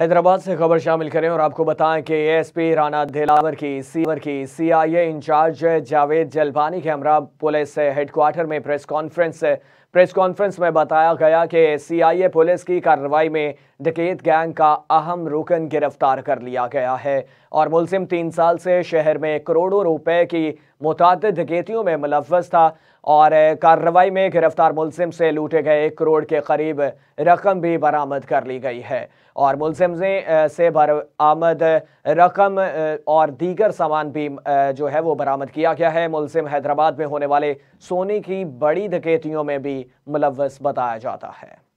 हैदराबाद से खबर शामिल करें और आपको बताएं कि एएसपी राना दिलावर की सीवर की सीआईए इंचार्ज जावेद जलवानी के हमरा पुलिस हेडक्वार्टर में प्रेस कॉन्फ्रेंस प्रेस कॉन्फ्रेंस में बताया गया कि सीआईए पुलिस की कार्रवाई में डकैत गैंग का अहम रुकन गिरफ्तार कर लिया गया है और मुलिम तीन साल से शहर में करोड़ों रुपए की मुतद डकैतियों में मुलवस था और कार्रवाई में गिरफ्तार मुलजिम से लूटे गए एक करोड़ के करीब रकम भी बरामद कर ली गई है और मुलजिम से बरामद रकम और दीगर सामान भी जो है वो बरामद किया गया है मुलजिम हैदराबाद में होने वाले सोने की बड़ी डकैतियों में भी मुलवस बताया जाता है